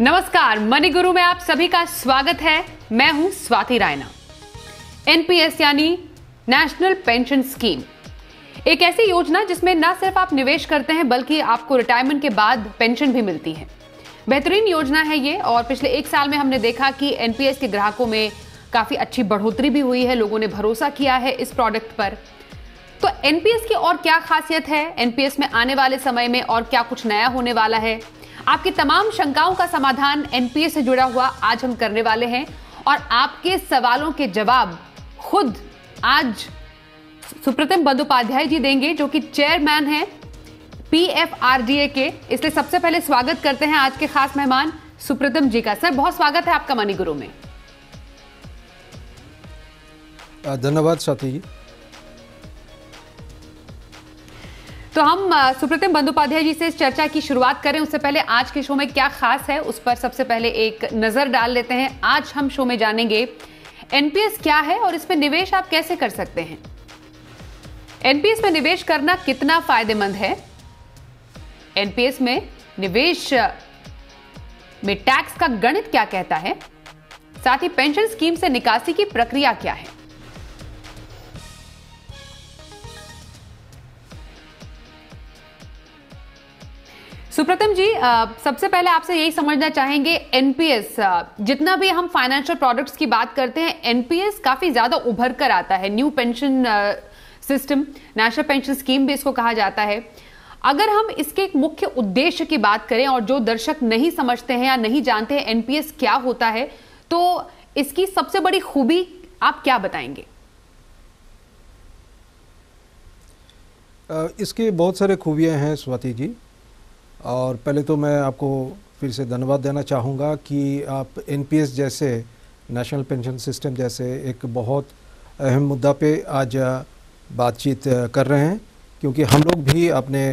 नमस्कार मनी गुरु में आप सभी का स्वागत है मैं हूं स्वाति रायना एनपीएस यानी नेशनल पेंशन स्कीम एक ऐसी योजना जिसमें न सिर्फ आप निवेश करते हैं बल्कि आपको रिटायरमेंट के बाद पेंशन भी मिलती है बेहतरीन योजना है ये और पिछले एक साल में हमने देखा कि एनपीएस के ग्राहकों में काफ़ी अच्छी बढ़ोतरी भी हुई है लोगों ने भरोसा किया है इस प्रोडक्ट पर तो एनपीएस की और क्या खासियत है एनपीएस में आने वाले समय में और क्या कुछ नया होने वाला है आपकी तमाम शंकाओं का समाधान एनपीए से जुड़ा हुआ आज हम करने वाले हैं और आपके सवालों के जवाब खुद आज सुप्रतिम बंदोपाध्याय जी देंगे जो कि चेयरमैन हैं पीएफआरडीए के इसलिए सबसे पहले स्वागत करते हैं आज के खास मेहमान सुप्रतिम जी का सर बहुत स्वागत है आपका मनी गुरु में धन्यवाद साथी जी तो हम सुप्रतिम बंदोपाध्याय जी से इस चर्चा की शुरुआत करें उससे पहले आज के शो में क्या खास है उस पर सबसे पहले एक नजर डाल लेते हैं आज हम शो में जानेंगे एनपीएस क्या है और इसमें निवेश आप कैसे कर सकते हैं एनपीएस में निवेश करना कितना फायदेमंद है एनपीएस में निवेश में टैक्स का गणित क्या कहता है साथ ही पेंशन स्कीम से निकासी की प्रक्रिया क्या है सुप्रतम जी सबसे पहले आपसे यही समझना चाहेंगे एनपीएस जितना भी हम फाइनेंशियल प्रोडक्ट्स की बात करते हैं एनपीएस काफी ज्यादा उभर कर आता है new pension system national pension scheme भी इसको कहा जाता है अगर हम इसके एक मुख्य उद्देश्य की बात करें और जो दर्शक नहीं समझते हैं या नहीं जानते हैं एनपीएस क्या होता है तो इसकी सबसे बड़ी खूबी आप क्या बताएंगे इसके बहुत सारे खूबियां हैं स्वाति जी और पहले तो मैं आपको फिर से धन्यवाद देना चाहूँगा कि आप एनपीएस जैसे नेशनल पेंशन सिस्टम जैसे एक बहुत अहम मुद्दा पे आज बातचीत कर रहे हैं क्योंकि हम लोग भी अपने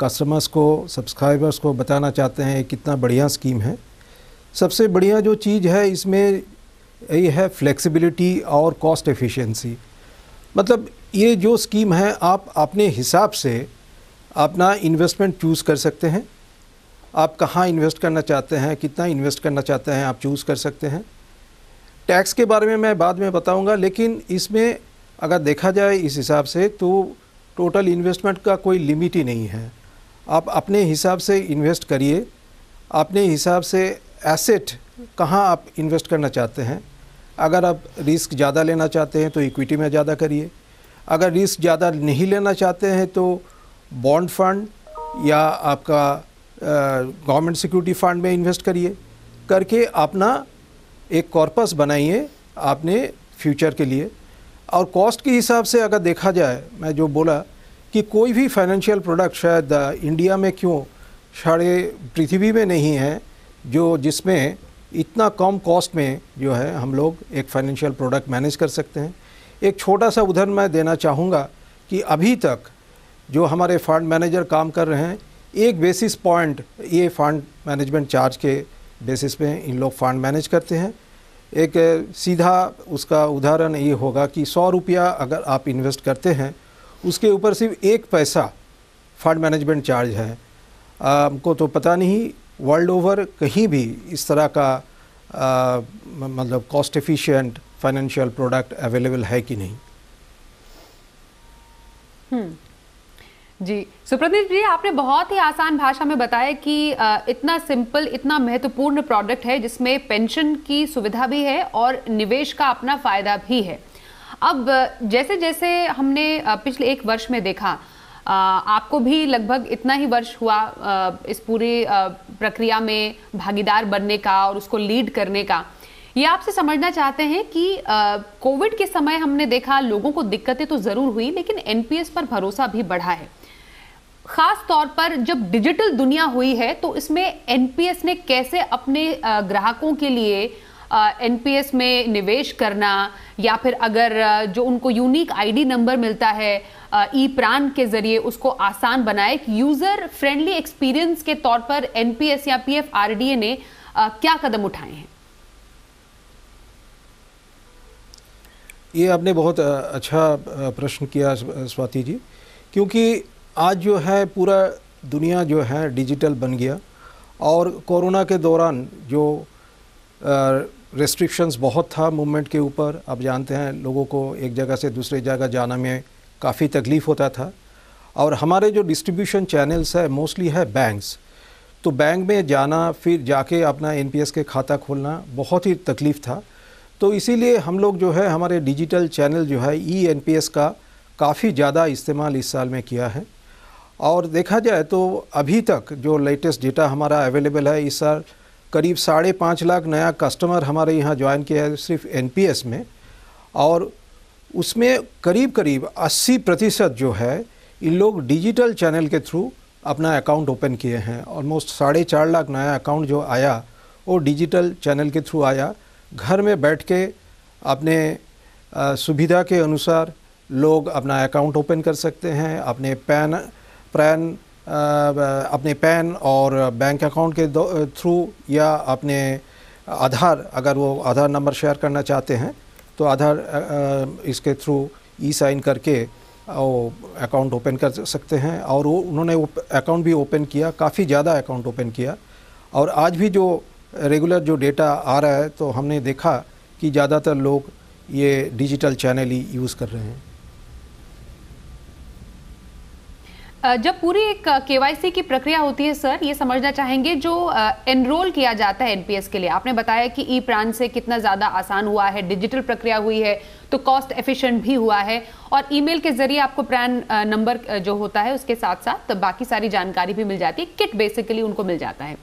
कस्टमर्स को सब्सक्राइबर्स को बताना चाहते हैं कितना बढ़िया स्कीम है सबसे बढ़िया जो चीज़ है इसमें ये है फ्लेक्सिबिलिटी और कॉस्ट एफिशिएंसी मतलब ये जो स्कीम है आप अपने हिसाब से अपना इन्वेस्टमेंट चूज़ कर सकते हैं आप कहाँ इन्वेस्ट करना चाहते हैं कितना इन्वेस्ट करना चाहते हैं आप चूज़ कर सकते हैं टैक्स के बारे में मैं बाद में बताऊंगा लेकिन इसमें अगर देखा जाए इस हिसाब से तो टोटल इन्वेस्टमेंट का कोई लिमिट ही नहीं है आप अपने हिसाब से इन्वेस्ट करिए अपने हिसाब से एसेट कहाँ आप इन्वेस्ट करना चाहते हैं अगर आप रिस्क ज़्यादा लेना चाहते हैं तो इक्विटी में ज़्यादा करिए अगर रिस्क ज़्यादा नहीं लेना चाहते हैं तो बॉन्ड फंड या आपका गवर्नमेंट सिक्योरिटी फंड में इन्वेस्ट करिए करके अपना एक कॉर्पस बनाइए आपने फ्यूचर के लिए और कॉस्ट के हिसाब से अगर देखा जाए मैं जो बोला कि कोई भी फाइनेंशियल प्रोडक्ट शायद इंडिया में क्यों सारे पृथ्वी में नहीं है जो जिसमें इतना कम कॉस्ट में जो है हम लोग एक फाइनेंशियल प्रोडक्ट मैनेज कर सकते हैं एक छोटा सा उदाहरण मैं देना चाहूँगा कि अभी तक जो हमारे फंड मैनेजर काम कर रहे हैं एक बेसिस पॉइंट ये फंड मैनेजमेंट चार्ज के बेसिस पे इन लोग फंड मैनेज करते हैं एक सीधा उसका उदाहरण ये होगा कि सौ रुपया अगर आप इन्वेस्ट करते हैं उसके ऊपर सिर्फ एक पैसा फंड मैनेजमेंट चार्ज है हमको तो पता नहीं वर्ल्ड ओवर कहीं भी इस तरह का आ, मतलब cost efficient financial product available है कि नहीं हम्म। जी सुप्रदीप जी आपने बहुत ही आसान भाषा में बताया कि इतना सिंपल इतना महत्वपूर्ण प्रोडक्ट है जिसमें पेंशन की सुविधा भी है और निवेश का अपना फ़ायदा भी है अब जैसे जैसे हमने पिछले एक वर्ष में देखा आपको भी लगभग इतना ही वर्ष हुआ इस पूरी प्रक्रिया में भागीदार बनने का और उसको लीड करने का ये आपसे समझना चाहते हैं कि कोविड के समय हमने देखा लोगों को दिक्कतें तो ज़रूर हुई लेकिन एनपीएस पर भरोसा भी बढ़ा है खास तौर पर जब डिजिटल दुनिया हुई है तो इसमें एनपीएस ने कैसे अपने ग्राहकों के लिए एनपीएस में निवेश करना या फिर अगर जो उनको यूनिक आईडी नंबर मिलता है ई प्रान के जरिए उसको आसान बनाए एक यूजर फ्रेंडली एक्सपीरियंस के तौर पर एनपीएस या ए ने क्या कदम उठाए हैं ये आपने बहुत अच्छा प्रश्न किया स्वाति जी क्योंकि आज जो है पूरा दुनिया जो है डिजिटल बन गया और कोरोना के दौरान जो रेस्ट्रिक्शंस बहुत था मूवमेंट के ऊपर आप जानते हैं लोगों को एक जगह से दूसरे जगह जाना में काफ़ी तकलीफ़ होता था और हमारे जो डिस्ट्रीब्यूशन चैनल्स है मोस्टली है बैंक्स तो बैंक में जाना फिर जाके अपना एन के खाता खोलना बहुत ही तकलीफ़ था तो इसीलिए हम लोग जो है हमारे डिजिटल चैनल जो है ई एन का काफ़ी ज़्यादा इस्तेमाल इस साल में किया है और देखा जाए तो अभी तक जो लेटेस्ट डेटा हमारा अवेलेबल है इस साल करीब साढ़े पाँच लाख नया कस्टमर हमारे यहाँ ज्वाइन किया है सिर्फ एनपीएस में और उसमें करीब करीब 80 प्रतिशत जो है इन लोग डिजिटल चैनल के थ्रू अपना अकाउंट ओपन किए हैं ऑलमोस्ट साढ़े चार लाख नया अकाउंट जो आया वो डिजिटल चैनल के थ्रू आया घर में बैठ के अपने सुविधा के अनुसार लोग अपना अकाउंट ओपन कर सकते हैं अपने पैन पैन uh, uh, अपने पैन और बैंक अकाउंट के थ्रू uh, या अपने आधार अगर वो आधार नंबर शेयर करना चाहते हैं तो आधार इसके थ्रू ई साइन करके वो अकाउंट ओपन कर सकते हैं और वो उन्होंने वो अकाउंट भी ओपन किया काफ़ी ज़्यादा अकाउंट ओपन किया और आज भी जो रेगुलर जो डेटा आ रहा है तो हमने देखा कि ज़्यादातर लोग ये डिजिटल चैनल ही यूज़ कर रहे हैं जब पूरी एक केवाईसी की प्रक्रिया होती है सर ये समझना चाहेंगे जो एनरोल किया जाता है एनपीएस के लिए आपने बताया कि ई प्रान से कितना ज़्यादा आसान हुआ है डिजिटल प्रक्रिया हुई है तो कॉस्ट एफिशिएंट भी हुआ है और ईमेल के जरिए आपको प्रैन नंबर जो होता है उसके साथ साथ तो बाकी सारी जानकारी भी मिल जाती है किट बेसिकली उनको मिल जाता है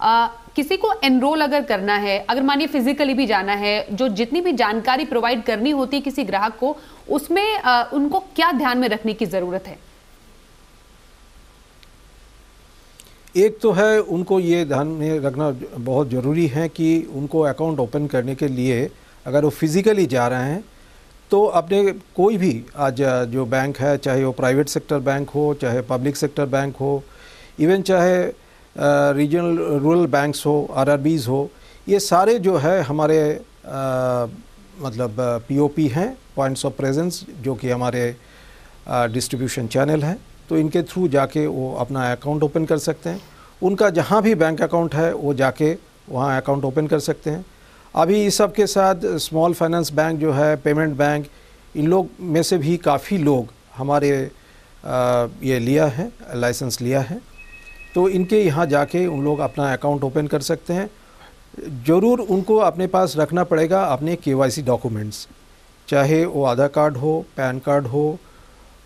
आ, किसी को एनरोल अगर करना है अगर मानिए फिजिकली भी जाना है जो जितनी भी जानकारी प्रोवाइड करनी होती है किसी ग्राहक को उसमें आ, उनको क्या ध्यान में रखने की ज़रूरत है एक तो है उनको ये ध्यान में रखना बहुत ज़रूरी है कि उनको अकाउंट ओपन करने के लिए अगर वो फिज़िकली जा रहे हैं तो अपने कोई भी आज जो बैंक है चाहे वो प्राइवेट सेक्टर बैंक हो चाहे पब्लिक सेक्टर बैंक हो इवन चाहे रीजनल रूरल बैंक्स हो आरआरबीज हो ये सारे जो है हमारे आ, मतलब पीओपी हैं पॉइंट्स ऑफ प्रेजेंस जो कि हमारे डिस्ट्रीब्यूशन चैनल हैं तो इनके थ्रू जाके वो अपना अकाउंट ओपन कर सकते हैं उनका जहाँ भी बैंक अकाउंट है वो जाके वहाँ अकाउंट ओपन कर सकते हैं अभी इस सब के साथ स्मॉल फाइनेंस बैंक जो है पेमेंट बैंक इन लोग में से भी काफ़ी लोग हमारे आ, ये लिया है लाइसेंस लिया है तो इनके यहाँ जाके उन लोग अपना अकाउंट ओपन कर सकते हैं ज़रूर उनको अपने पास रखना पड़ेगा अपने केवाईसी डॉक्यूमेंट्स चाहे वो आधार कार्ड हो पैन कार्ड हो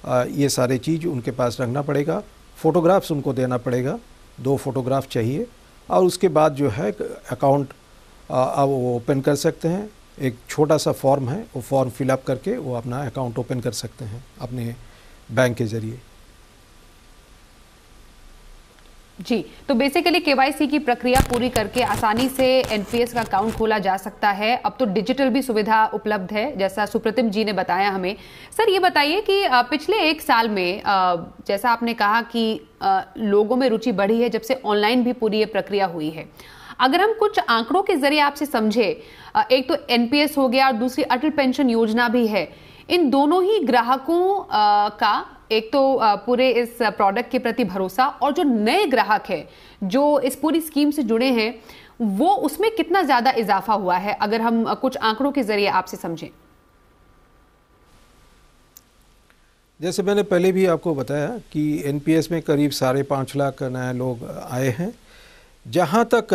ये सारे चीज़ उनके पास रखना पड़ेगा फ़ोटोग्राफ्स उनको देना पड़ेगा दो फोटोग्राफ चाहिए और उसके बाद जो है अकाउंट आप वो ओपन कर सकते हैं एक छोटा सा फॉर्म है वो फॉर्म फिलअप करके वो अपना अकाउंट ओपन कर सकते हैं अपने बैंक के ज़रिए जी तो बेसिकली केवाईसी की प्रक्रिया पूरी करके आसानी से एनपीएस का अकाउंट खोला जा सकता है अब तो डिजिटल भी सुविधा उपलब्ध है जैसा सुप्रतिम जी ने बताया हमें सर ये बताइए कि पिछले एक साल में जैसा आपने कहा कि लोगों में रुचि बढ़ी है जब से ऑनलाइन भी पूरी ये प्रक्रिया हुई है अगर हम कुछ आंकड़ों के जरिए आपसे समझे एक तो एनपीएस हो गया और दूसरी अटल पेंशन योजना भी है इन दोनों ही ग्राहकों का एक तो पूरे इस प्रोडक्ट के प्रति भरोसा और जो नए ग्राहक है जो इस पूरी स्कीम से जुड़े हैं वो उसमें कितना ज़्यादा इजाफा हुआ है अगर हम कुछ आंकड़ों के ज़रिए आपसे समझें जैसे मैंने पहले भी आपको बताया कि एनपीएस में करीब साढ़े पांच लाख नए लोग आए हैं जहां तक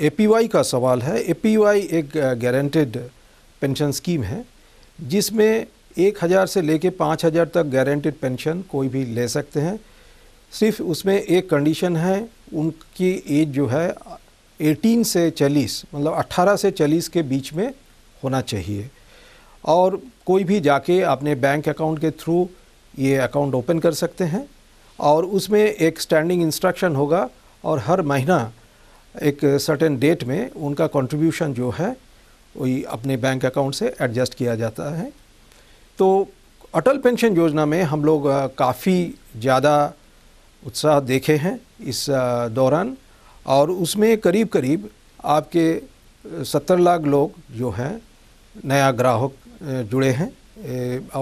ए का सवाल है ए एक गारंटेड पेंशन स्कीम है जिसमें एक हज़ार से लेके पाँच हज़ार तक गारंटेड पेंशन कोई भी ले सकते हैं सिर्फ उसमें एक कंडीशन है उनकी एज जो है 18 से 40 मतलब 18 से 40 के बीच में होना चाहिए और कोई भी जाके अपने बैंक अकाउंट के थ्रू ये अकाउंट ओपन कर सकते हैं और उसमें एक स्टैंडिंग इंस्ट्रक्शन होगा और हर महीना एक सर्टेन डेट में उनका कंट्रीब्यूशन जो है वही अपने बैंक अकाउंट से एडजस्ट किया जाता है तो अटल पेंशन योजना में हम लोग काफ़ी ज़्यादा उत्साह देखे हैं इस दौरान और उसमें करीब करीब आपके सत्तर लाख लोग जो हैं नया ग्राहक जुड़े हैं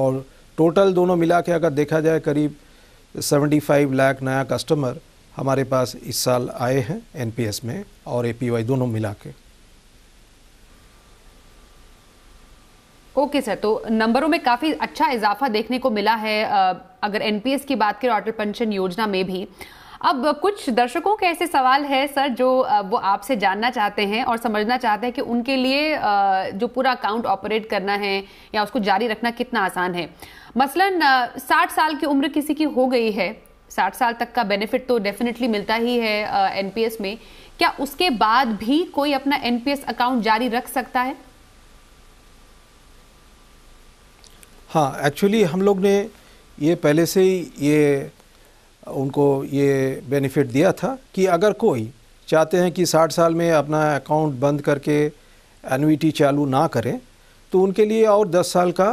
और टोटल दोनों मिला के अगर देखा जाए करीब 75 लाख नया कस्टमर हमारे पास इस साल आए हैं एनपीएस में और एपीवाई दोनों मिला के ओके सर तो नंबरों में काफ़ी अच्छा इजाफा देखने को मिला है अगर एनपीएस की बात करें अटल पेंशन योजना में भी अब कुछ दर्शकों के ऐसे सवाल है सर जो वो आपसे जानना चाहते हैं और समझना चाहते हैं कि उनके लिए जो पूरा अकाउंट ऑपरेट करना है या उसको जारी रखना कितना आसान है मसलन साठ साल की उम्र किसी की हो गई है साठ साल तक का बेनिफिट तो डेफिनेटली मिलता ही है एनपीएस में क्या उसके बाद भी कोई अपना एनपीएस अकाउंट जारी रख सकता है हाँ एक्चुअली हम लोग ने ये पहले से ही ये उनको ये बेनिफिट दिया था कि अगर कोई चाहते हैं कि 60 साल में अपना अकाउंट बंद करके एन चालू ना करें तो उनके लिए और 10 साल का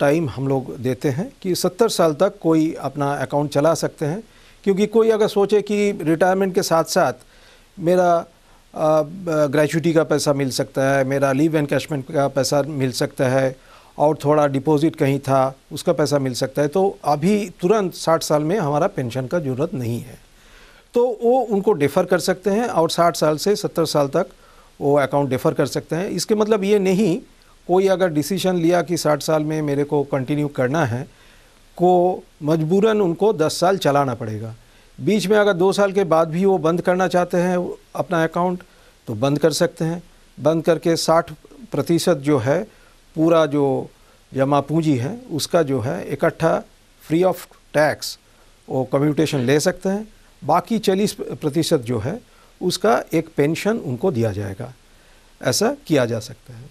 टाइम हम लोग देते हैं कि 70 साल तक कोई अपना अकाउंट चला सकते हैं क्योंकि कोई अगर सोचे कि रिटायरमेंट के साथ साथ मेरा ग्रेचुटी का पैसा मिल सकता है मेरा लीव एंड कैशमेंट का पैसा मिल सकता है और थोड़ा डिपॉजिट कहीं था उसका पैसा मिल सकता है तो अभी तुरंत साठ साल में हमारा पेंशन का ज़रूरत नहीं है तो वो उनको डेफ़र कर सकते हैं और साठ साल से सत्तर साल तक वो अकाउंट डेफ़र कर सकते हैं इसके मतलब ये नहीं कोई अगर डिसीजन लिया कि साठ साल में मेरे को कंटिन्यू करना है को मजबूरन उनको दस साल चलाना पड़ेगा बीच में अगर दो साल के बाद भी वो बंद करना चाहते हैं अपना अकाउंट तो बंद कर सकते हैं बंद करके साठ प्रतिशत जो है पूरा जो जमा पूंजी है उसका जो है इकट्ठा फ्री ऑफ टैक्स वो कम्यूटेशन ले सकते हैं बाकी चालीस प्रतिशत जो है उसका एक पेंशन उनको दिया जाएगा ऐसा किया जा सकता है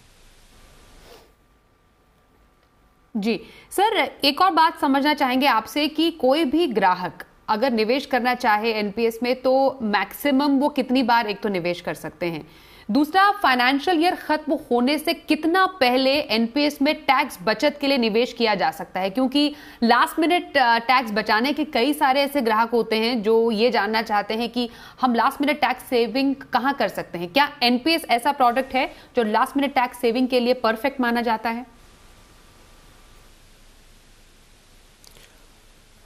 जी सर एक और बात समझना चाहेंगे आपसे कि कोई भी ग्राहक अगर निवेश करना चाहे एनपीएस में तो मैक्सिमम वो कितनी बार एक तो निवेश कर सकते हैं दूसरा फाइनेंशियल ईयर खत्म होने से कितना पहले एनपीएस में टैक्स बचत के लिए निवेश किया जा सकता है क्योंकि लास्ट मिनट टैक्स बचाने के कई सारे ऐसे ग्राहक होते हैं जो ये जानना चाहते हैं कि हम लास्ट मिनट टैक्स सेविंग कहाँ कर सकते हैं क्या एनपीएस ऐसा प्रोडक्ट है जो लास्ट मिनट टैक्स सेविंग के लिए परफेक्ट माना जाता है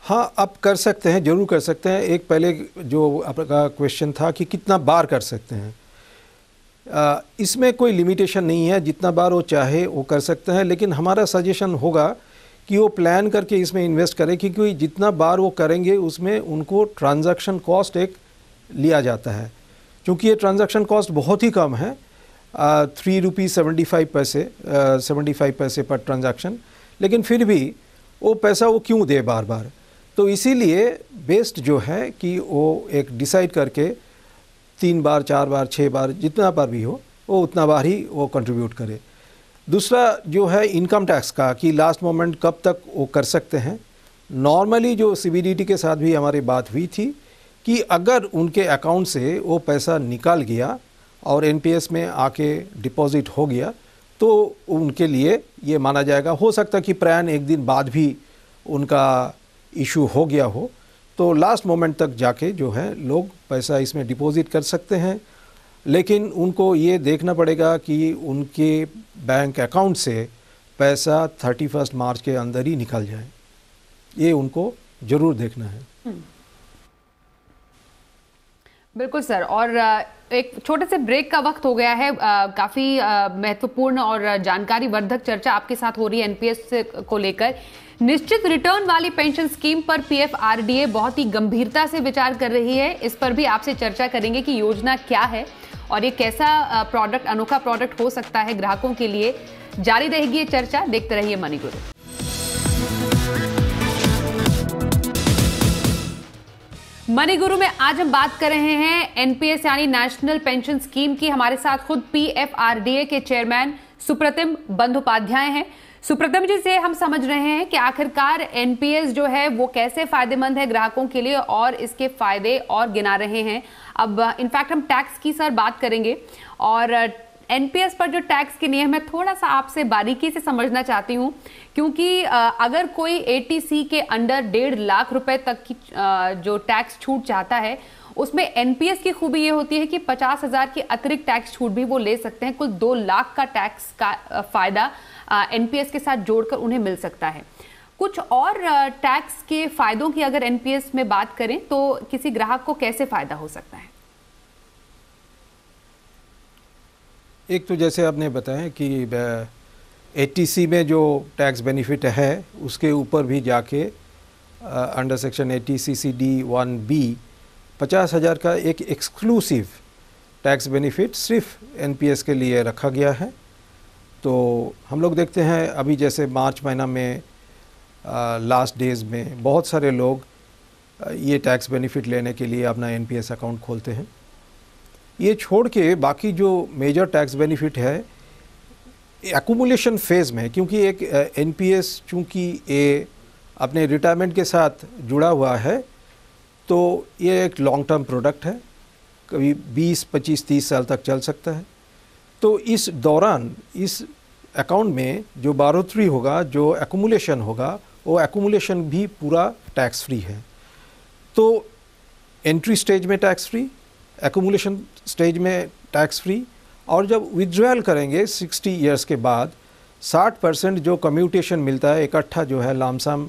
हाँ आप कर सकते हैं जरूर कर सकते हैं एक पहले जो आपका क्वेश्चन था कि कितना बार कर सकते हैं इसमें कोई लिमिटेशन नहीं है जितना बार वो चाहे वो कर सकते हैं लेकिन हमारा सजेशन होगा कि वो प्लान करके इसमें इन्वेस्ट करें क्योंकि जितना बार वो करेंगे उसमें उनको ट्रांजैक्शन कॉस्ट एक लिया जाता है क्योंकि ये ट्रांजैक्शन कॉस्ट बहुत ही कम है थ्री रुपीज़ सेवेंटी फाइव पैसे सेवेंटी फाइव पैसे पर ट्रांजैक्शन लेकिन फिर भी वो पैसा वो क्यों दे बार बार तो इसीलिए बेस्ट जो है कि वो एक डिसाइड करके तीन बार चार बार छः बार जितना बार भी हो वो उतना बार ही वो कंट्रीब्यूट करे दूसरा जो है इनकम टैक्स का कि लास्ट मोमेंट कब तक वो कर सकते हैं नॉर्मली जो सी के साथ भी हमारी बात हुई थी कि अगर उनके अकाउंट से वो पैसा निकाल गया और एन में आके डिपॉजिट हो गया तो उनके लिए ये माना जाएगा हो सकता कि प्रयान एक दिन बाद भी उनका इशू हो गया हो तो लास्ट मोमेंट तक जाके जो है लोग पैसा इसमें डिपॉजिट कर सकते हैं लेकिन उनको ये देखना पड़ेगा कि उनके बैंक अकाउंट से पैसा थर्टी फर्स्ट मार्च के अंदर ही निकल जाए ये उनको ज़रूर देखना है हम्म। बिल्कुल सर और एक छोटे से ब्रेक का वक्त हो गया है काफ़ी महत्वपूर्ण और जानकारी वर्धक चर्चा आपके साथ हो रही है एनपीएस को लेकर निश्चित रिटर्न वाली पेंशन स्कीम पर पीएफआरडीए बहुत ही गंभीरता से विचार कर रही है इस पर भी आपसे चर्चा करेंगे कि योजना क्या है और ये कैसा प्रोडक्ट अनोखा प्रोडक्ट हो सकता है ग्राहकों के लिए जारी रहेगी ये चर्चा देखते रहिए मनी गुरु मनी गुरु में आज हम बात कर रहे हैं एनपीएस यानी नेशनल पेंशन स्कीम की हमारे साथ खुद पीएफआरडीए के चेयरमैन सुप्रतिम बंदोपाध्याय हैं सुप्रतम जी से हम समझ रहे हैं कि आखिरकार एनपीएस जो है वो कैसे फायदेमंद है ग्राहकों के लिए और इसके फायदे और गिना रहे हैं अब इनफैक्ट हम टैक्स की सर बात करेंगे और एनपीएस पर जो टैक्स के नियम है थोड़ा सा आपसे बारीकी से समझना चाहती हूँ क्योंकि अगर कोई एटीसी के अंडर डेढ़ लाख रुपए तक की जो टैक्स छूट चाहता है उसमें एनपीएस की खूबी ये होती है कि पचास हज़ार की अतिरिक्त टैक्स छूट भी वो ले सकते हैं कुल दो लाख का टैक्स का फ़ायदा एनपीएस के साथ जोड़कर उन्हें मिल सकता है कुछ और टैक्स के फायदों की अगर एनपीएस में बात करें तो किसी ग्राहक को कैसे फायदा हो सकता है एक तो जैसे आपने बताया कि एटीसी में जो टैक्स बेनिफिट है उसके ऊपर भी जाके under section eighty C C D one B पचास हज़ार का एक एक्सक्लूसिव टैक्स बेनिफिट सिर्फ एनपीएस के लिए रखा गया है तो हम लोग देखते हैं अभी जैसे मार्च महीना में लास्ट डेज़ में बहुत सारे लोग ये टैक्स बेनिफिट लेने के लिए अपना एन अकाउंट खोलते हैं ये छोड़ के बाकी जो मेजर टैक्स बेनिफिट है एकोमोलेशन फेज़ में क्योंकि एक एन पी एस चूँकि ये अपने रिटायरमेंट के साथ जुड़ा हुआ है तो ये एक लॉन्ग टर्म प्रोडक्ट है कभी 20, 25, 30 साल तक चल सकता है तो इस दौरान इस अकाउंट में जो बारोत्री होगा जो एकोमुलेशन होगा वो एकूमुलेशन भी पूरा टैक्स फ्री है तो एंट्री स्टेज में टैक्स फ्री एकूमुलेशन स्टेज में टैक्स फ्री और जब विद्रोअल करेंगे 60 इयर्स के बाद 60 परसेंट जो कम्यूटेशन मिलता है इकट्ठा जो है लामसाम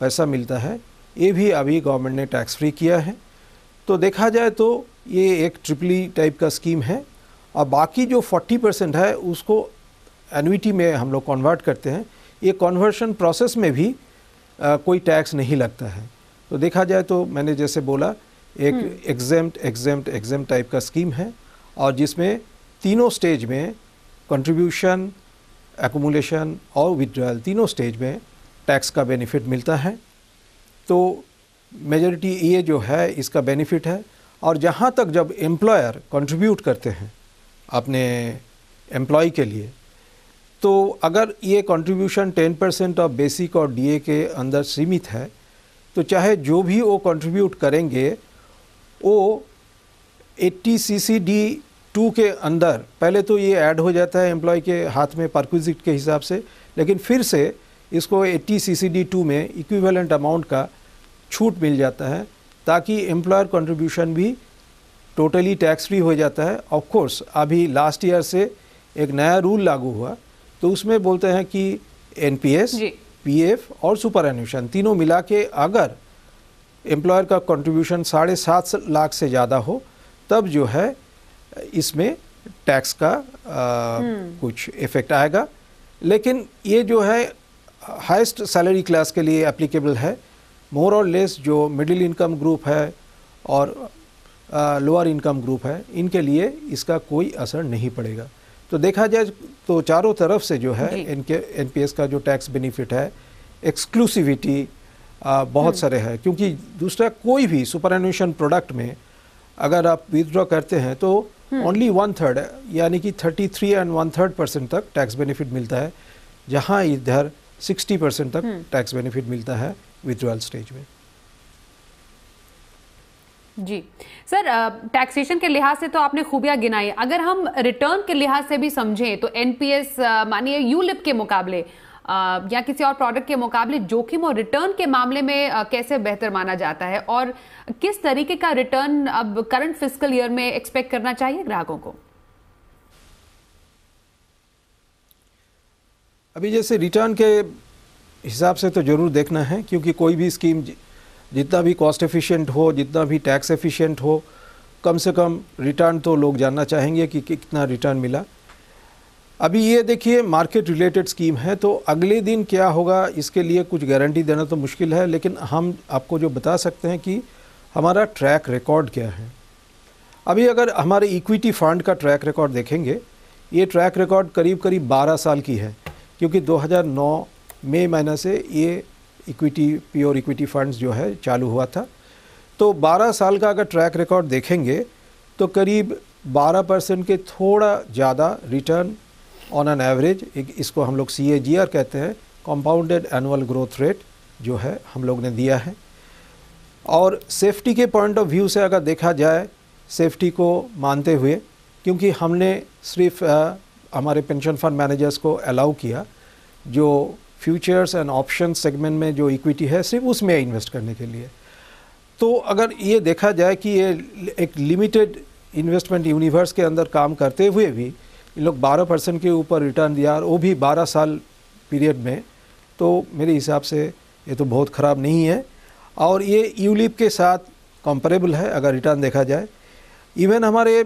पैसा मिलता है ये भी अभी गवर्नमेंट ने टैक्स फ्री किया है तो देखा जाए तो ये एक ट्रिपली टाइप e का स्कीम है और बाकी जो 40 परसेंट है उसको एनविटी में हम लोग कन्वर्ट करते हैं ये कन्वर्शन प्रोसेस में भी आ, कोई टैक्स नहीं लगता है तो देखा जाए तो मैंने जैसे बोला एक एग्जाम एग्जाम एग्जाम टाइप का स्कीम है और जिसमें तीनों स्टेज में कंट्रीब्यूशन एकोमोलेशन और विड्रॉयल तीनों स्टेज में टैक्स का बेनिफिट मिलता है तो मेजोरिटी ये जो है इसका बेनिफिट है और जहाँ तक जब एम्प्लॉयर कंट्रीब्यूट करते हैं अपने एम्प्लॉय के लिए तो अगर ये कंट्रीब्यूशन 10 परसेंट ऑफ बेसिक और डीए के अंदर सीमित है तो चाहे जो भी वो कंट्रीब्यूट करेंगे वो 80 सीसीडी टू के अंदर पहले तो ये ऐड हो जाता है एम्प्लॉय के हाथ में परक्विजिट के हिसाब से लेकिन फिर से इसको 80 सीसीडी टू में इक्विवेलेंट अमाउंट का छूट मिल जाता है ताकि एम्प्लॉयर कंट्रीब्यूशन भी टोटली टैक्स फ्री हो जाता है ऑफ कोर्स अभी लास्ट ईयर से एक नया रूल लागू हुआ तो उसमें बोलते हैं कि एन पीएफ और सुपर एन्यूशन तीनों मिला के अगर एम्प्लॉयर का कंट्रीब्यूशन साढ़े सात लाख से ज़्यादा हो तब जो है इसमें टैक्स का आ, हम्म। कुछ इफेक्ट आएगा लेकिन ये जो है हाईएस्ट सैलरी क्लास के लिए एप्लीकेबल है मोर और लेस जो मिडिल इनकम ग्रुप है और लोअर इनकम ग्रुप है इनके लिए इसका कोई असर नहीं पड़ेगा तो देखा जाए तो चारों तरफ से जो है इनके एनपीएस का जो टैक्स बेनिफिट है एक्सक्लूसिविटी बहुत हम्म। सारे है क्योंकि दूसरा कोई भी सुपर एनुशन प्रोडक्ट में अगर आप विदड्रॉ करते हैं तो ओनली वन थर्ड यानी कि thirty three and one third percent तक टैक्स बेनिफिट मिलता है जहाँ इधर सिक्सटी परसेंट तक टैक्स हम्म। बेनिफिट मिलता है विदड्रॉल स्टेज में जी सर टैक्सेशन के लिहाज से तो आपने खूबियाँ गिनाई अगर हम रिटर्न के लिहाज से भी समझें तो एनपीएस मानिए यूलिप के मुकाबले या किसी और प्रोडक्ट के मुकाबले जोखिम और रिटर्न के मामले में कैसे बेहतर माना जाता है और किस तरीके का रिटर्न अब करंट फिजिकल ईयर में एक्सपेक्ट करना चाहिए ग्राहकों को अभी जैसे रिटर्न के हिसाब से तो ज़रूर देखना है क्योंकि कोई भी स्कीम जितना भी कॉस्ट एफिशिएंट हो जितना भी टैक्स एफिशिएंट हो कम से कम रिटर्न तो लोग जानना चाहेंगे कि कितना रिटर्न मिला अभी ये देखिए मार्केट रिलेटेड स्कीम है तो अगले दिन क्या होगा इसके लिए कुछ गारंटी देना तो मुश्किल है लेकिन हम आपको जो बता सकते हैं कि हमारा ट्रैक रिकॉर्ड क्या है अभी अगर हमारे इक्विटी फंड का ट्रैक रिकॉर्ड देखेंगे ये ट्रैक रिकॉर्ड करीब करीब 12 साल की है क्योंकि 2009 मई महीना से ये इक्विटी प्योर इक्विटी फंड्स जो है चालू हुआ था तो 12 साल का अगर ट्रैक रिकॉर्ड देखेंगे तो करीब 12 परसेंट के थोड़ा ज़्यादा रिटर्न ऑन एन एवरेज एक इसको हम लोग सी कहते हैं कॉम्पाउंडेड एनुअल ग्रोथ रेट जो है हम लोग ने दिया है और सेफ्टी के पॉइंट ऑफ व्यू से अगर देखा जाए सेफ्टी को मानते हुए क्योंकि हमने सिर्फ हमारे पेंशन फंड मैनेजर्स को अलाउ किया जो फ्यूचर्स एंड ऑप्शन सेगमेंट में जो इक्विटी है सिर्फ उसमें इन्वेस्ट करने के लिए तो अगर ये देखा जाए कि ये एक लिमिटेड इन्वेस्टमेंट यूनिवर्स के अंदर काम करते हुए भी इन लोग 12 परसेंट के ऊपर रिटर्न दिया वो भी 12 साल पीरियड में तो मेरे हिसाब से ये तो बहुत ख़राब नहीं है और ये यूलिप के साथ कंपरेबल है अगर रिटर्न देखा जाए इवन हमारे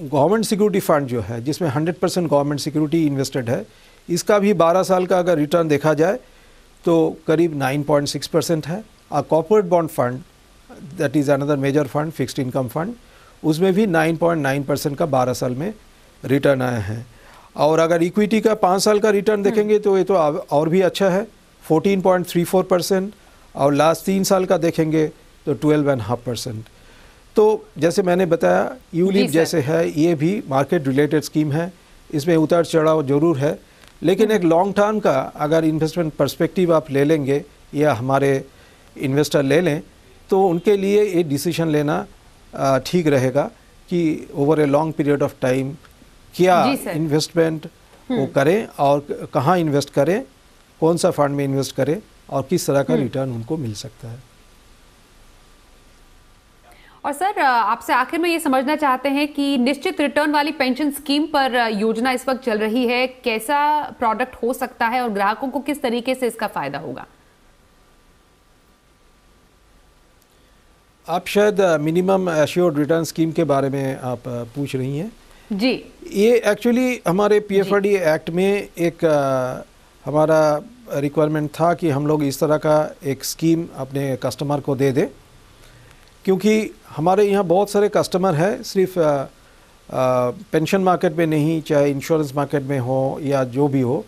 गवर्नमेंट सिक्योरिटी फंड जो है जिसमें 100 परसेंट गवर्नमेंट सिक्योरिटी इन्वेस्टेड है इसका भी 12 साल का अगर रिटर्न देखा जाए तो करीब 9.6 परसेंट है और corporate bond fund that is another major fund fixed income fund उसमें भी 9.9 परसेंट का 12 साल में रिटर्न आया है और अगर इक्विटी का पाँच साल का रिटर्न हम्म। देखेंगे तो ये तो और भी अच्छा है फोर्टीन परसेंट और लास्ट तीन साल का देखेंगे तो ट्वेल्व एंड हाफ परसेंट तो जैसे मैंने बताया यूलिप जैसे है ये भी मार्केट रिलेटेड स्कीम है इसमें उतार चढ़ाव जरूर है लेकिन हम्म। एक लॉन्ग टर्म का अगर इन्वेस्टमेंट पर्सपेक्टिव आप ले लेंगे या हमारे इन्वेस्टर ले लें तो उनके लिए ये डिसीजन लेना ठीक रहेगा कि over a long period of time क्या इन्वेस्टमेंट वो हम्म। करें और कहाँ इन्वेस्ट करें कौन सा फंड में इन्वेस्ट करें और किस तरह का रिटर्न हम्म। उनको मिल सकता है और सर आपसे आखिर में ये समझना चाहते हैं कि निश्चित रिटर्न वाली पेंशन स्कीम पर योजना इस वक्त चल रही है कैसा प्रोडक्ट हो सकता है और ग्राहकों को किस तरीके से इसका फायदा होगा आप शायद मिनिमम एश्योर्ड रिटर्न स्कीम के बारे में आप पूछ रही हैं जी ये एक्चुअली हमारे पी एफ एक्ट में एक आ, हमारा रिक्वायरमेंट था कि हम लोग इस तरह का एक स्कीम अपने कस्टमर को दे दें क्योंकि हमारे यहाँ बहुत सारे कस्टमर हैं सिर्फ पेंशन मार्केट में नहीं चाहे इंश्योरेंस मार्केट में हो या जो भी हो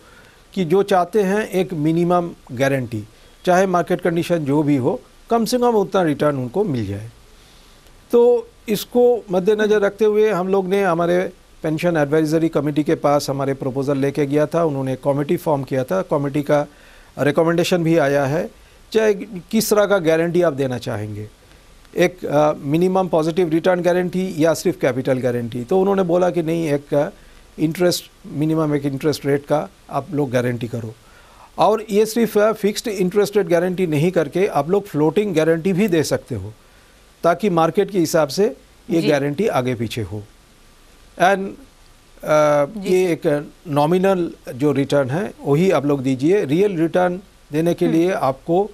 कि जो चाहते हैं एक मिनिमम गारंटी चाहे मार्केट कंडीशन जो भी हो कम से कम उतना रिटर्न उनको मिल जाए तो इसको मद्देनज़र रखते हुए हम लोग ने हमारे पेंशन एडवाइजरी कमेटी के पास हमारे प्रपोज़ल लेके गया था उन्होंने कमेटी फॉर्म किया था कमेटी का रिकमेंडेशन भी आया है चाहे किस तरह का गारंटी आप देना चाहेंगे एक मिनिमम पॉजिटिव रिटर्न गारंटी या सिर्फ कैपिटल गारंटी तो उन्होंने बोला कि नहीं एक इंटरेस्ट मिनिमम एक इंटरेस्ट रेट का आप लोग गारंटी करो और ये सिर्फ फिक्स्ड इंटरेस्ट रेट गारंटी नहीं करके आप लोग फ्लोटिंग गारंटी भी दे सकते हो ताकि मार्केट के हिसाब से ये गारंटी आगे पीछे हो एंड ये एक नॉमिनल जो रिटर्न है वही आप लोग दीजिए रियल रिटर्न देने के हम्म। लिए आपको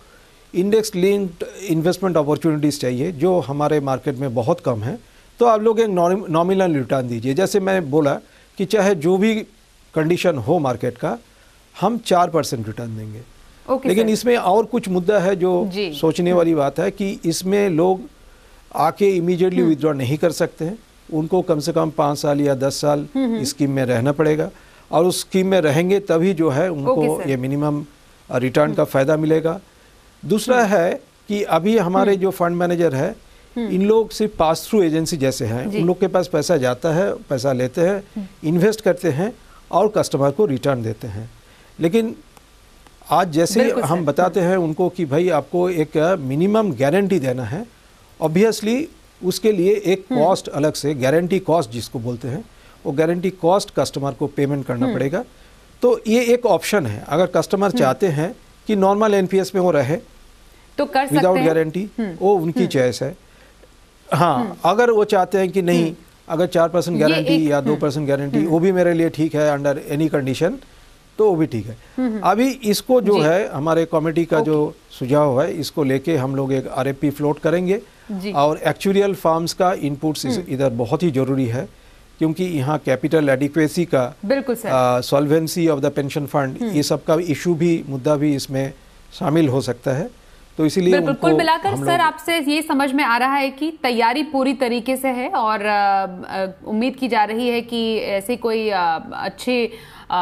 इंडेक्स लिंक्ड इन्वेस्टमेंट अपॉर्चुनिटीज़ चाहिए जो हमारे मार्केट में बहुत कम है तो आप लोग एक नॉमिनल रिटर्न दीजिए जैसे मैं बोला कि चाहे जो भी कंडीशन हो मार्केट का हम चार परसेंट रिटर्न देंगे okay, लेकिन इसमें और कुछ मुद्दा है जो सोचने वाली बात है कि इसमें लोग आके इमीडिएटली हम्म। विदड्रॉ नहीं कर सकते हैं उनको कम से कम पाँच साल या दस साल स्कीम हम्म, हम्म। में रहना पड़ेगा और उस स्कीम में रहेंगे तभी जो है उनको okay, ये मिनिमम रिटर्न का फ़ायदा मिलेगा दूसरा हम्म। है कि अभी हमारे हम्म। जो फंड मैनेजर है हम्म। इन लोग सिर्फ पास थ्रू एजेंसी जैसे हैं उन लोग के पास पैसा जाता है पैसा लेते हैं इन्वेस्ट करते हैं और कस्टमर को रिटर्न देते हैं लेकिन आज जैसे हम बताते हैं उनको कि भाई आपको एक मिनिमम गारंटी देना है ऑब्वियसली उसके लिए एक कॉस्ट अलग से गारंटी कॉस्ट जिसको बोलते हैं वो गारंटी कॉस्ट कस्टमर को पेमेंट करना पड़ेगा तो ये एक ऑप्शन है अगर कस्टमर चाहते हैं कि नॉर्मल एनपीएस में वो रहे तो कर विदाउट गारंटी हम्म। वो उनकी चॉइस हम्म। है हाँ हम्म। अगर वो चाहते हैं कि नहीं अगर चार परसेंट गारंटी या दो परसेंट गारंटी वो भी मेरे लिए ठीक है अंडर एनी कंडीशन तो वो भी ठीक है अभी इसको जो है हमारे कमेटी का जो सुझाव है इसको लेके हम लोग एक आर फ्लोट करेंगे और एक्चुअल फार्म्स का इनपुट्स इधर बहुत ही जरूरी है क्योंकि यहाँ कैपिटल एडिक्वेसी का solvency of the pension fund ये सब का इशू भी मुद्दा भी इसमें शामिल हो सकता है तो इसीलिए बिल्कुल कुल मिलाकर सर आपसे ये समझ में आ रहा है कि तैयारी पूरी तरीके से है और उम्मीद की जा रही है कि ऐसी कोई अच्छी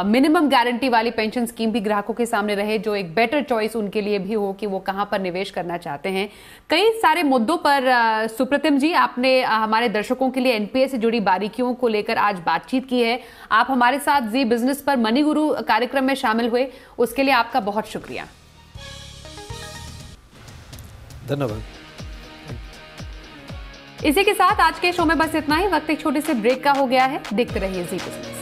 मिनिमम गारंटी वाली पेंशन स्कीम भी ग्राहकों के सामने रहे जो एक बेटर चॉइस उनके लिए भी हो कि वो कहाँ पर निवेश करना चाहते हैं कई सारे मुद्दों पर सुप्रतिम जी आपने हमारे दर्शकों के लिए एनपीए से जुड़ी बारीकियों को लेकर आज बातचीत की है आप हमारे साथ जी बिजनेस पर मनी गुरु कार्यक्रम में शामिल हुए उसके लिए आपका बहुत शुक्रिया धन्यवाद इसी के साथ आज के शो में बस इतना ही वक्त एक छोटे से ब्रेक का हो गया है देखते रहिए जी बिजनेस